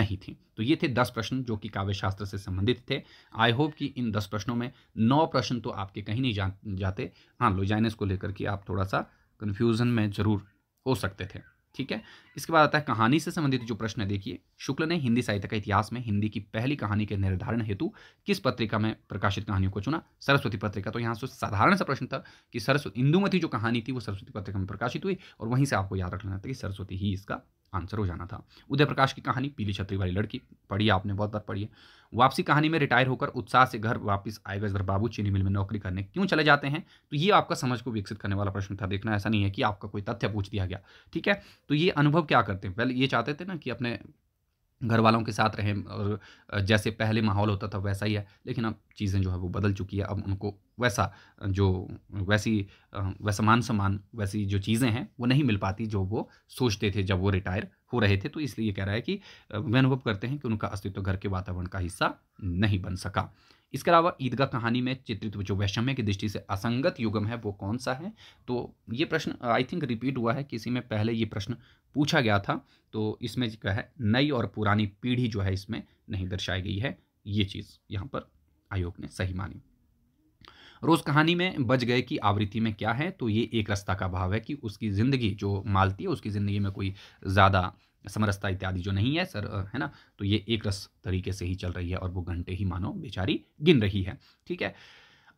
नहीं थी तो ये थे दस प्रश्न जो कि काव्यशास्त्र से संबंधित थे आई होप कि इन दस प्रश्नों में नौ प्रश्न तो आपके कहीं नहीं जाते हाँ लोजाइनस को लेकर के आप थोड़ा सा कन्फ्यूज़न में ज़रूर हो सकते थे ठीक है इसके बाद आता है कहानी से संबंधित जो प्रश्न है देखिए शुक्ल ने हिंदी साहित्य का इतिहास में हिंदी की पहली कहानी के निर्धारण हेतु किस पत्रिका में प्रकाशित कहानियों को चुना सरस्वती पत्रिका तो यहाँ से साधारण सा प्रश्न था कि सरस्वती इंदुमती जो कहानी थी वो सरस्वती पत्रिका में प्रकाशित हुई और वहीं से आपको याद रखना था कि सरस्वती ही इसका आंसर हो जाना था उदय प्रकाश की कहानी पीली छतरी वाली लड़की पढ़ी आपने बहुत बार पढ़ी है वापसी कहानी में रिटायर होकर उत्साह से घर वापस आए गजर बाबू चीनी मिल में नौकरी करने क्यों चले जाते हैं तो ये आपका समझ को विकसित करने वाला प्रश्न था देखना ऐसा नहीं है कि आपका कोई तथ्य पूछ दिया गया ठीक है तो ये अनुभव क्या करते हैं पहले ये चाहते थे ना कि अपने घर वालों के साथ रहें और जैसे पहले माहौल होता था वैसा ही है लेकिन अब चीज़ें जो है वो बदल चुकी है अब उनको वैसा जो वैसी वैसा मान सम्मान वैसी जो चीज़ें हैं वो नहीं मिल पाती जो वो सोचते थे जब वो रिटायर हो रहे थे तो इसलिए कह रहा है कि वे अनुभव करते हैं कि उनका अस्तित्व घर के वातावरण का हिस्सा नहीं बन सका इसके अलावा ईदगाह कहानी में चित्रित जो वैषम्य की दृष्टि से असंगत युगम है वो कौन सा है तो ये प्रश्न आई थिंक रिपीट हुआ है किसी में पहले ये प्रश्न पूछा गया था तो इसमें क्या है नई और पुरानी पीढ़ी जो है इसमें नहीं दर्शाई गई है ये चीज़ यहाँ पर आयोग ने सही मानी रोज़ कहानी में बच गए की आवृत्ति में क्या है तो ये एक रास्ता का भाव है कि उसकी ज़िंदगी जो मालती है उसकी ज़िंदगी में कोई ज़्यादा समरसता इत्यादि जो नहीं है सर है ना तो ये एक रस तरीके से ही चल रही है और वो घंटे ही मानो बेचारी गिन रही है ठीक है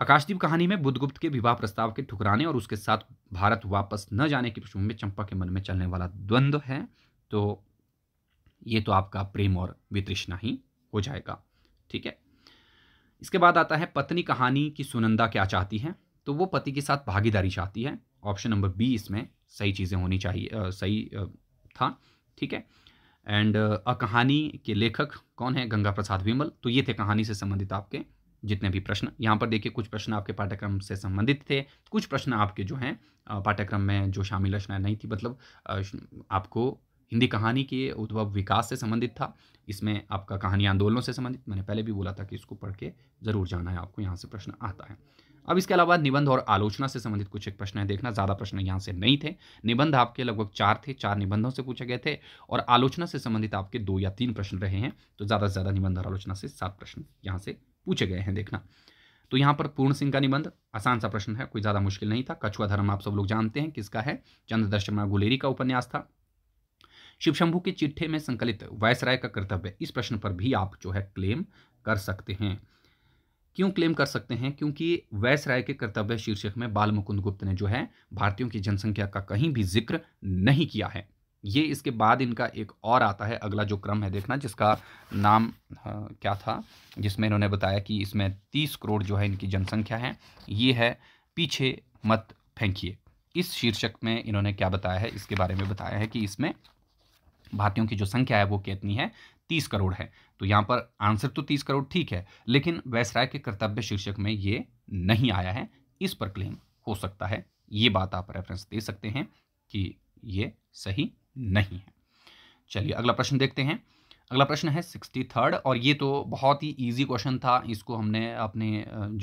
आकाशदीप कहानी में बुद्धगुप्त के विवाह प्रस्ताव के ठुकराने और उसके साथ भारत वापस न जाने की प्रसंग में चंपा के मन में चलने वाला द्वंद्व है तो ये तो आपका प्रेम और वितृष्णा ही हो जाएगा ठीक है इसके बाद आता है पत्नी कहानी की सुनंदा क्या चाहती है तो वो पति के साथ भागीदारी चाहती है ऑप्शन नंबर बी इसमें सही चीज़ें होनी चाहिए सही था ठीक है एंड अ कहानी के लेखक कौन है गंगा प्रसाद विमल तो ये थे कहानी से संबंधित आपके जितने भी प्रश्न यहाँ पर देखिए कुछ प्रश्न आपके पाठ्यक्रम से संबंधित थे कुछ प्रश्न आपके जो हैं पाठ्यक्रम में जो शामिल रचनाएं नहीं थी मतलब आपको हिंदी कहानी के उद्भव विकास से संबंधित था इसमें आपका कहानी आंदोलनों से संबंधित मैंने पहले भी बोला था कि इसको पढ़ के ज़रूर जाना है आपको यहाँ से प्रश्न आता है अब इसके अलावा निबंध और आलोचना से संबंधित कुछ एक प्रश्न है देखना ज़्यादा प्रश्न यहाँ से नहीं थे निबंध आपके लगभग चार थे चार निबंधों से पूछे गए थे और आलोचना से संबंधित आपके दो या तीन प्रश्न रहे हैं तो ज़्यादा से ज़्यादा निबंध और आलोचना से सात प्रश्न यहाँ से पूछे गए हैं देखना तो यहाँ पर पूर्ण सिंह का निबंध आसान सा प्रश्न है कोई ज़्यादा मुश्किल नहीं था कछुआ धर्म आप सब लोग जानते हैं किसका है दशमा गुलेरी का उपन्यास था शिव शंभू के चिट्ठे में संकलित वायसराय का कर्तव्य इस प्रश्न पर भी आप जो है क्लेम कर सकते हैं क्यों क्लेम कर सकते हैं क्योंकि वैस राय के कर्तव्य शीर्षक में बाल मुकुंद गुप्त ने जो है भारतीयों की जनसंख्या का कहीं भी जिक्र नहीं किया है ये इसके बाद इनका एक और आता है अगला जो क्रम है देखना जिसका नाम क्या था जिसमें इन्होंने बताया कि इसमें तीस करोड़ जो है इनकी जनसंख्या है ये है पीछे मत फेंकिए इस शीर्षक में इन्होंने क्या बताया है इसके बारे में बताया है कि इसमें भारतीयों की जो संख्या है वो कितनी है तीस करोड़ है तो यहां पर आंसर तो तीस करोड़ ठीक है लेकिन वैसराय के कर्तव्य शीर्षक में ये नहीं आया है इस पर क्लेम हो सकता है ये बात आप रेफरेंस दे सकते हैं कि ये सही नहीं है चलिए अगला प्रश्न देखते हैं अगला प्रश्न है सिक्सटी थर्ड और ये तो बहुत ही ईजी क्वेश्चन था इसको हमने अपने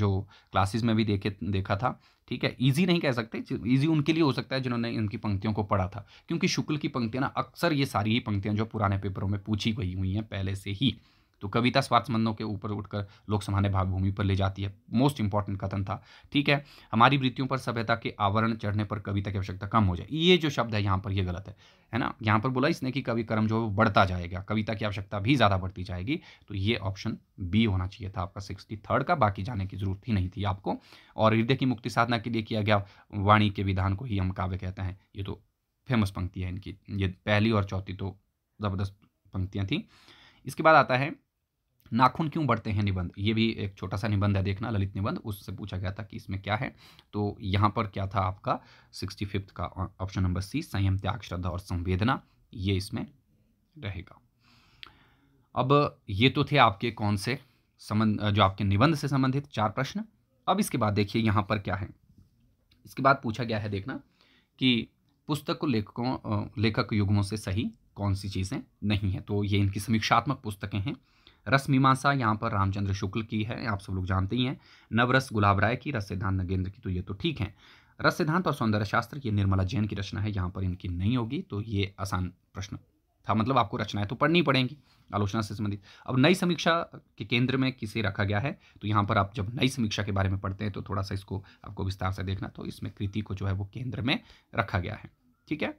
जो क्लासेस में भी देखे देखा था ठीक है ईजी नहीं कह सकते ईजी उनके लिए हो सकता है जिन्होंने इनकी पंक्तियों को पढ़ा था क्योंकि शुक्ल की पंक्तियाँ ना अक्सर ये सारी ही पंक्तियाँ जो पुराने पेपरों में पूछी गई हुई हैं पहले से ही तो कविता स्वार्थमंदों के ऊपर उठकर लोकसभा ने भागभूमि पर ले जाती है मोस्ट इंपॉर्टेंट कथन था ठीक है हमारी वृत्तियों पर सभ्यता के आवरण चढ़ने पर कविता की आवश्यकता कम हो जाए ये जो शब्द है यहाँ पर ये गलत है है ना यहाँ पर बोला इसने कि कवि कर्म जो बढ़ता जाएगा कविता की आवश्यकता भी ज़्यादा बढ़ती जाएगी तो ये ऑप्शन बी होना चाहिए था आपका सिक्सटी थर्ड का बाकी जाने की जरूरत ही नहीं थी आपको और हृदय की मुक्ति साधना के लिए किया गया वाणी के विधान को ही हम काव्य कहते हैं ये तो फेमस पंक्ति है इनकी ये पहली और चौथी तो ज़बरदस्त पंक्तियाँ थी इसके बाद आता है नाखून क्यों बढ़ते हैं निबंध ये भी एक छोटा सा निबंध है देखना ललित निबंध उससे पूछा गया था कि इसमें क्या है तो यहाँ पर क्या था आपका सिक्सटी फिफ्थ का ऑप्शन नंबर सी संयम त्याग श्रद्धा और संवेदना ये इसमें रहेगा अब ये तो थे आपके कौन से संबंध जो आपके निबंध से संबंधित चार प्रश्न अब इसके बाद देखिए यहाँ पर क्या है इसके बाद पूछा गया है देखना कि पुस्तक को लेखकों लेखक युग्मों से सही कौन सी चीज़ें नहीं हैं तो ये इनकी समीक्षात्मक पुस्तकें हैं रस मीमांसा यहाँ पर रामचंद्र शुक्ल की है आप सब लोग जानते ही हैं नवरस गुलाब राय की रस सिद्धांत नगेंद्र की तो ये तो ठीक है रस सिद्धांत और सौंदर्य शास्त्र ये निर्मला जैन की रचना है यहाँ पर इनकी नहीं होगी तो ये आसान प्रश्न था मतलब आपको रचनाएं तो पढ़नी पड़ेंगी आलोचना से संबंधित अब नई समीक्षा के केंद्र में किसे रखा गया है तो यहाँ पर आप जब नई समीक्षा के बारे में पढ़ते हैं तो थोड़ा सा इसको आपको विस्तार से देखना तो इसमें कृति को जो है वो केंद्र में रखा गया है ठीक है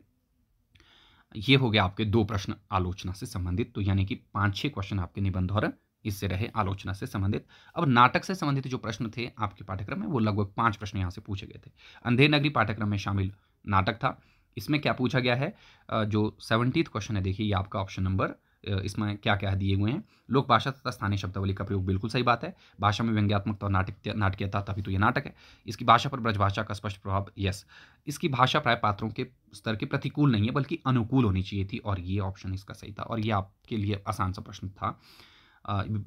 ये हो गया आपके दो प्रश्न आलोचना से संबंधित तो यानी कि पांच छह क्वेश्चन आपके निबंध और इससे रहे आलोचना से संबंधित अब नाटक से संबंधित जो प्रश्न थे आपके पाठ्यक्रम में वो लगभग पांच प्रश्न यहाँ से पूछे गए थे अंधेर नगरी पाठ्यक्रम में शामिल नाटक था इसमें क्या पूछा गया है जो सेवनटीथ क्वेश्चन है देखिए ये आपका ऑप्शन नंबर इसमें क्या क्या दिए हुए हैं लोक भाषा तथा स्थानीय शब्दावली का प्रयोग बिल्कुल सही बात है भाषा में व्यंग्यात्मकता और नाटक नाटकीयता तभी तो ये नाटक है इसकी भाषा पर ब्रजभाषा का स्पष्ट प्रभाव यस इसकी भाषा प्राय पात्रों के स्तर के प्रतिकूल नहीं है बल्कि अनुकूल होनी चाहिए थी और ये ऑप्शन इसका सही था और ये आपके लिए आसान सा प्रश्न था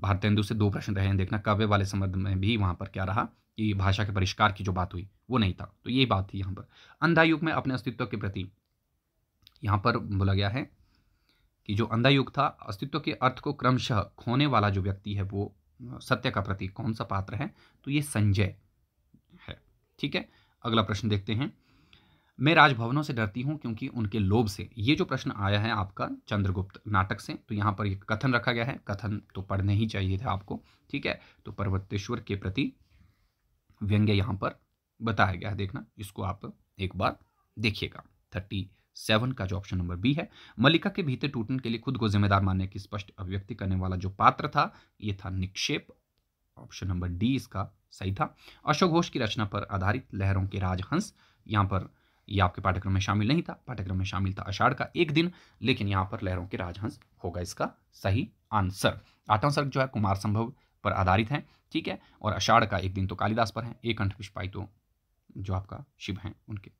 भारतेंदु से दो प्रश्न रहे हैं देखना काव्य वाले संबंध में भी वहाँ पर क्या रहा कि भाषा के परिष्कार की जो बात हुई वो नहीं था तो ये बात थी यहाँ पर अंधायुग में अपने अस्तित्व के प्रति यहाँ पर बोला गया है कि जो अंधायुग था अस्तित्व के अर्थ को क्रमशः खोने वाला जो व्यक्ति है वो सत्य का प्रतीक कौन सा पात्र है तो ये संजय है ठीक है अगला प्रश्न देखते हैं मैं राजभवनों से डरती हूँ क्योंकि उनके लोभ से ये जो प्रश्न आया है आपका चंद्रगुप्त नाटक से तो यहाँ पर एक कथन रखा गया है कथन तो पढ़ने ही चाहिए था आपको ठीक है तो पर्वतेश्वर के प्रति व्यंग्य यहाँ पर बताया गया है देखना इसको आप एक बार देखिएगा थर्टी सेवन का जो ऑप्शन नंबर बी है मलिका के भीतर टूटने के लिए खुद को जिम्मेदार मानने की स्पष्ट अभिव्यक्ति करने वाला जो पात्र था ये था निक्षेप ऑप्शन नंबर डी इसका सही था अशोक घोष की रचना पर आधारित लहरों के राजहंस यहाँ पर यह आपके पाठ्यक्रम में शामिल नहीं था पाठ्यक्रम में शामिल था अषाढ़ का एक दिन लेकिन यहाँ पर लहरों के राजहंस होगा इसका सही आंसर आठवां सर्ग जो है कुमार संभव पर आधारित है ठीक है और अषाढ़ का एक दिन तो कालिदास पर है एक अंठ तो जो आपका शिव हैं उनके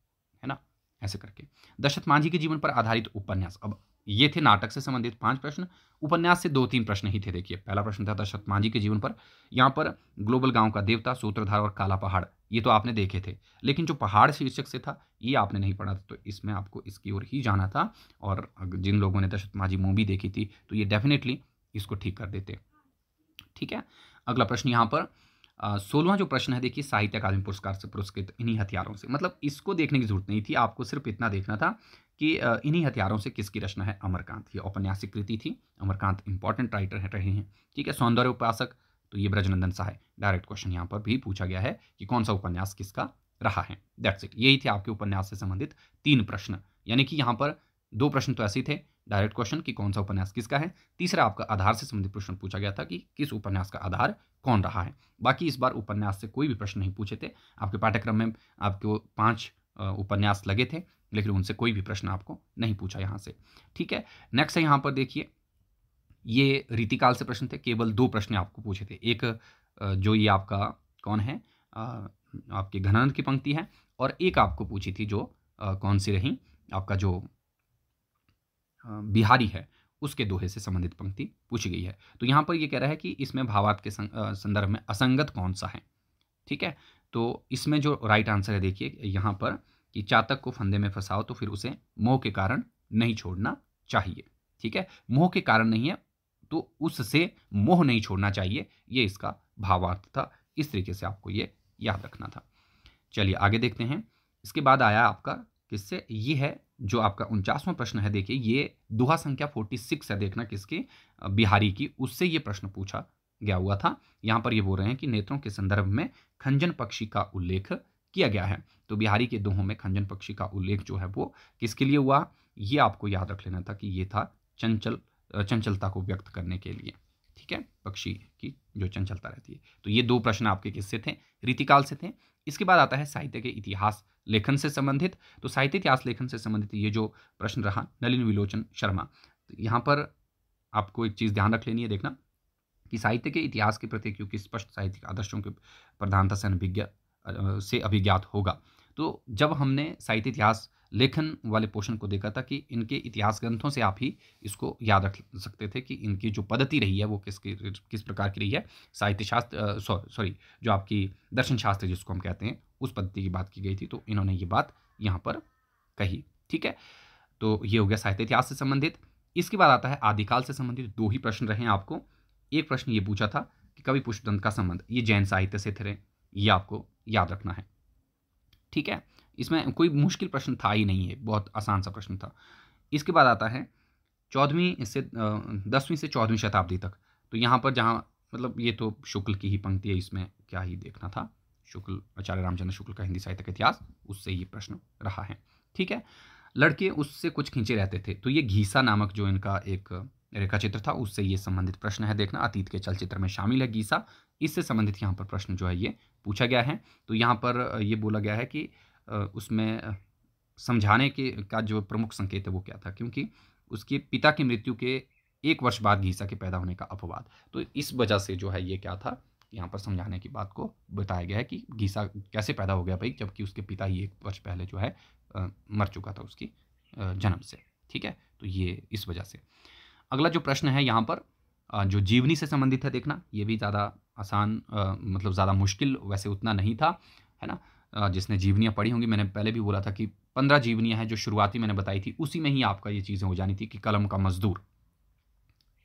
है ना ऐसे करके दशरथ मांझी के जीवन पर आधारित उपन्यास अब ये थे नाटक से संबंधित पांच प्रश्न उपन्यास से दो तीन प्रश्न ही थे देखिए पहला प्रश्न था दशरथ मांझी के जीवन पर यहाँ पर ग्लोबल गांव का देवता सूत्रधार और काला पहाड़ ये तो आपने देखे थे लेकिन जो पहाड़ शीर्षक से था ये आपने नहीं पढ़ा था तो इसमें आपको इसकी ओर ही जाना था और जिन लोगों ने दशरथ मांझी मूवी देखी थी तो ये डेफिनेटली इसको ठीक कर देते ठीक है अगला प्रश्न यहाँ पर सोलवा जो प्रश्न है देखिए साहित्य अकादमी पुरस्कार से पुरस्कृत इन्हीं हथियारों से मतलब इसको देखने की जरूरत नहीं थी आपको सिर्फ इतना देखना था कि इन्हीं हथियारों से किसकी रचना है अमरकांत ये औपन्यासिक कृति थी अमरकांत इंपॉर्टेंट राइटर है रहे हैं ठीक है सौंदर्य उपासक तो ये ब्रजनंदन सहाय डायरेक्ट क्वेश्चन यहाँ पर भी पूछा गया है कि कौन सा उपन्यास किसका रहा है दैट्स इट यही थे आपके उपन्यास से संबंधित तीन प्रश्न यानी कि यहाँ पर दो प्रश्न तो ऐसे थे डायरेक्ट क्वेश्चन कि कौन सा उपन्यास किसका है तीसरा आपका आधार से संबंधित प्रश्न पूछा गया था कि किस उपन्यास का आधार कौन रहा है बाकी इस बार उपन्यास से कोई भी प्रश्न नहीं पूछे थे आपके पाठ्यक्रम में आपके पाँच उपन्यास लगे थे लेकिन उनसे कोई भी प्रश्न आपको नहीं पूछा यहाँ से ठीक है नेक्स्ट है यहाँ पर देखिए ये रीतिकाल से प्रश्न थे केवल दो प्रश्न आपको पूछे थे एक जो ये आपका कौन है आपके घनानंद की पंक्ति है और एक आपको पूछी थी जो कौन सी रही आपका जो बिहारी है उसके दोहे से संबंधित पंक्ति पूछी गई है तो यहाँ पर यह कह रहा है कि इसमें भावात के संदर्भ में असंगत कौन सा है ठीक है तो इसमें जो राइट आंसर है देखिए यहाँ पर कि चातक को फंदे में फंसाओ तो फिर उसे मोह के कारण नहीं छोड़ना चाहिए ठीक है मोह के कारण नहीं है तो उससे मोह नहीं छोड़ना चाहिए ये इसका भावार्थ था इस तरीके से आपको ये याद रखना था चलिए आगे देखते हैं इसके बाद आया आपका किससे ये है जो आपका उनचासवां प्रश्न है देखिए ये दोहा संख्या 46 है देखना किसकी बिहारी की उससे ये प्रश्न पूछा गया हुआ था यहाँ पर ये बोल रहे हैं कि नेत्रों के संदर्भ में खंजन पक्षी का उल्लेख किया गया है तो बिहारी के दोहों में खंजन पक्षी का उल्लेख जो है वो किसके लिए हुआ ये आपको याद रख लेना था कि ये था चंचल चंचलता को व्यक्त करने के लिए ठीक है पक्षी की जो चंचलता रहती है तो ये दो प्रश्न आपके किससे थे रीतिकाल से थे इसके बाद आता है साहित्य के इतिहास लेखन से संबंधित तो साहित्य इतिहास लेखन से संबंधित ये जो प्रश्न रहा नलिन विलोचन शर्मा तो यहाँ पर आपको एक चीज़ ध्यान रख लेनी है देखना कि साहित्य के इतिहास के प्रति क्योंकि स्पष्ट साहित्यिक आदर्शों के प्रधानता से अनभिज्ञ से अभिज्ञात होगा तो जब हमने साहित्य इतिहास लेखन वाले पोर्शन को देखा था कि इनके इतिहास ग्रंथों से आप ही इसको याद रख सकते थे कि इनकी जो पद्धति रही है वो किस किस प्रकार की रही है साहित्य शास्त्र सॉरी जो आपकी दर्शन शास्त्र जिसको हम कहते हैं उस पद्धति की बात की गई थी तो इन्होंने ये बात यहाँ पर कही ठीक है तो ये हो गया साहित्य इतिहास से संबंधित इसके बाद आता है आदिकाल से संबंधित दो ही प्रश्न रहे हैं आपको एक प्रश्न ये पूछा था कि कवि पुष्पदंत का संबंध ये जैन साहित्य से थे ये आपको याद रखना है ठीक है इसमें कोई मुश्किल प्रश्न था ही नहीं है बहुत आसान सा प्रश्न था इसके बाद आता है चौदहवीं से दसवीं से चौदहवीं शताब्दी तक तो यहाँ पर जहाँ मतलब ये तो शुक्ल की ही पंक्ति है इसमें क्या ही देखना था शुक्ल आचार्य रामचंद्र शुक्ल का हिंदी साहित्य का इतिहास उससे ये प्रश्न रहा है ठीक है लड़के उससे कुछ खींचे रहते थे तो ये घीसा नामक जो इनका एक रेखा चित्र था उससे ये संबंधित प्रश्न है देखना अतीत के चलचित्र में शामिल है गीसा इससे संबंधित यहाँ पर प्रश्न जो है ये पूछा गया है तो यहाँ पर ये बोला गया है कि उसमें समझाने के का जो प्रमुख संकेत है वो क्या था क्योंकि उसके पिता की मृत्यु के एक वर्ष बाद घीसा के पैदा होने का अपवाद तो इस वजह से जो है ये क्या था यहाँ पर समझाने की बात को बताया गया है कि घीसा कैसे पैदा हो गया भाई जबकि उसके पिता ही एक वर्ष पहले जो है मर चुका था उसकी जन्म से ठीक है तो ये इस वजह से अगला जो प्रश्न है यहाँ पर जो जीवनी से संबंधित है देखना ये भी ज़्यादा आसान मतलब ज़्यादा मुश्किल वैसे उतना नहीं था है ना जिसने जीवनियाँ पढ़ी होंगी मैंने पहले भी बोला था कि पंद्रह जीवनियाँ हैं जो शुरुआती मैंने बताई थी उसी में ही आपका ये चीज़ें हो जानी थी कि कलम का मजदूर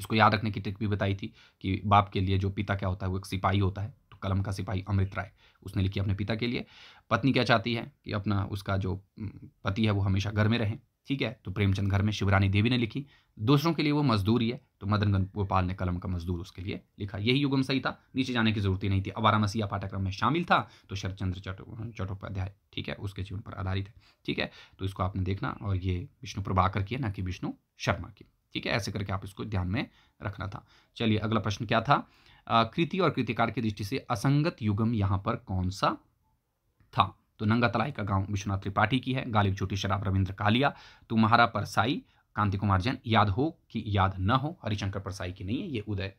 इसको याद रखने की ट्रिक भी बताई थी कि बाप के लिए जो पिता क्या होता है वो एक सिपाही होता है तो कलम का सिपाही अमृत राय उसने लिखी अपने पिता के लिए पत्नी क्या चाहती है कि अपना उसका जो पति है वो हमेशा घर में रहें ठीक है तो प्रेमचंद घर में शिवरानी देवी ने लिखी दूसरों के लिए वो मजदूरी है तो मदन गोपाल ने कलम का मजदूर उसके लिए लिखा यही युगम सही था नीचे जाने की जरूरत ही नहीं थी अवारा मसीहा पाठ्यक्रम में शामिल था तो शरदचंद्र चट्टोपाध्याय ठीक है उसके जीवन पर आधारित है ठीक है तो इसको आपने देखना और ये विष्णु प्रभाकर की है ना कि विष्णु शर्मा की ठीक है ऐसे करके आप इसको ध्यान में रखना था चलिए अगला प्रश्न क्या था कृति और कृतिकार की दृष्टि से असंगत युगम यहाँ पर कौन सा था तो नंगा तलाई का गांव विश्वनाथ त्रिपाठी की है गालिब छोटी शराब रविंद्र कालिया तुम्हारा परसाई कांति कुमार जैन याद हो कि याद न हो हरिशंकर परसाई की नहीं है ये उदय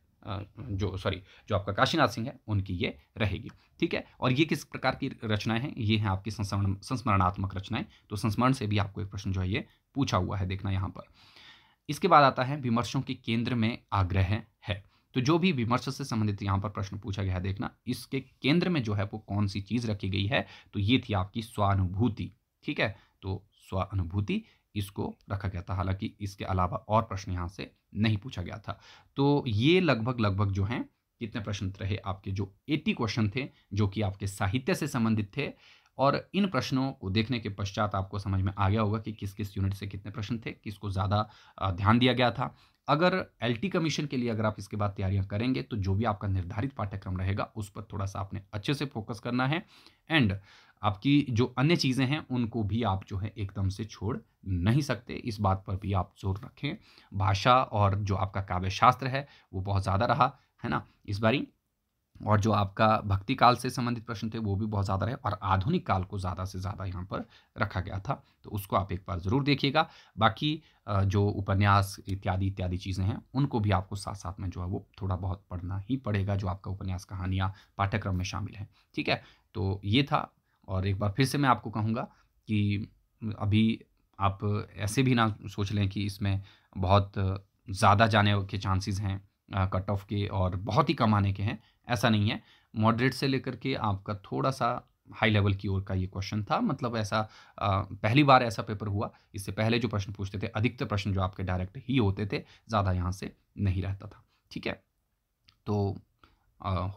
जो सॉरी जो आपका काशीनाथ सिंह है उनकी ये रहेगी ठीक है और ये किस प्रकार की रचनाएं हैं ये हैं आपकी संस्मरण संस्मरणात्मक रचनाएं तो संस्मरण से भी आपको एक प्रश्न जो है ये पूछा हुआ है देखना यहाँ पर इसके बाद आता है विमर्शों के केंद्र में आग्रह है तो जो भी विमर्श से संबंधित यहाँ पर प्रश्न पूछा गया है देखना इसके केंद्र में जो है वो कौन सी चीज़ रखी गई है तो ये थी आपकी स्वानुभूति ठीक है तो स्वानुभूति इसको रखा गया था हालांकि इसके अलावा और प्रश्न यहाँ से नहीं पूछा गया था तो ये लगभग लगभग जो हैं कितने प्रश्न रहे आपके जो 80 क्वेश्चन थे जो कि आपके साहित्य से संबंधित थे और इन प्रश्नों को देखने के पश्चात आपको समझ में आ गया होगा कि किस किस यूनिट से कितने प्रश्न थे किसको ज़्यादा ध्यान दिया गया था अगर एल कमीशन के लिए अगर आप इसके बाद तैयारियां करेंगे तो जो भी आपका निर्धारित पाठ्यक्रम रहेगा उस पर थोड़ा सा आपने अच्छे से फोकस करना है एंड आपकी जो अन्य चीज़ें हैं उनको भी आप जो है एकदम से छोड़ नहीं सकते इस बात पर भी आप जोर रखें भाषा और जो आपका काव्य शास्त्र है वो बहुत ज़्यादा रहा है ना इस बारी और जो आपका भक्ति काल से संबंधित प्रश्न थे वो भी बहुत ज़्यादा रहे और आधुनिक काल को ज़्यादा से ज़्यादा यहाँ पर रखा गया था तो उसको आप एक बार ज़रूर देखिएगा बाकी जो उपन्यास इत्यादि इत्यादि चीज़ें हैं उनको भी आपको साथ साथ में जो है वो थोड़ा बहुत पढ़ना ही पड़ेगा जो आपका उपन्यास कहानियाँ पाठ्यक्रम में शामिल हैं ठीक है तो ये था और एक बार फिर से मैं आपको कहूँगा कि अभी आप ऐसे भी ना सोच लें कि इसमें बहुत ज़्यादा जाने के चांसेस हैं कट ऑफ के और बहुत ही कम आने के हैं ऐसा नहीं है मॉडरेट से लेकर के आपका थोड़ा सा हाई लेवल की ओर का ये क्वेश्चन था मतलब ऐसा आ, पहली बार ऐसा पेपर हुआ इससे पहले जो प्रश्न पूछते थे अधिकतर प्रश्न जो आपके डायरेक्ट ही होते थे ज़्यादा यहाँ से नहीं रहता था ठीक है तो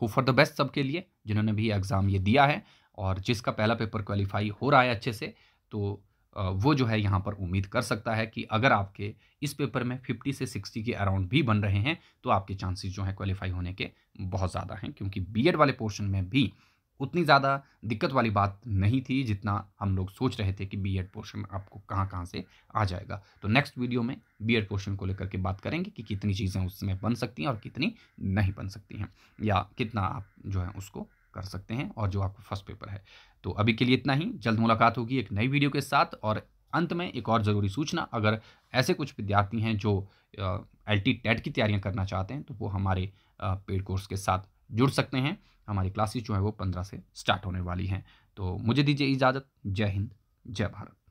हो फॉर द बेस्ट सबके लिए जिन्होंने भी एग्ज़ाम ये दिया है और जिसका पहला पेपर क्वालिफाई हो रहा है अच्छे से तो वो जो है यहाँ पर उम्मीद कर सकता है कि अगर आपके इस पेपर में 50 से 60 के अराउंड भी बन रहे हैं तो आपके चांसेस जो हैं क्वालिफाई होने के बहुत ज़्यादा हैं क्योंकि बीएड वाले पोर्शन में भी उतनी ज़्यादा दिक्कत वाली बात नहीं थी जितना हम लोग सोच रहे थे कि बी एड पोर्शन आपको कहाँ कहाँ से आ जाएगा तो नेक्स्ट वीडियो में बी एड पोर्शन को लेकर के बात करेंगे कि कितनी चीज़ें उसमें बन सकती हैं और कितनी नहीं बन सकती हैं या कितना आप जो है उसको कर सकते हैं और जो आपका फर्स्ट पेपर है तो अभी के लिए इतना ही जल्द मुलाकात होगी एक नई वीडियो के साथ और अंत में एक और ज़रूरी सूचना अगर ऐसे कुछ विद्यार्थी हैं जो एल टी टेट की तैयारियाँ करना चाहते हैं तो वो हमारे पेड कोर्स के साथ जुड़ सकते हैं हमारी क्लासेस जो है वो पंद्रह से स्टार्ट होने वाली हैं तो मुझे दीजिए इजाज़त जय हिंद जय भारत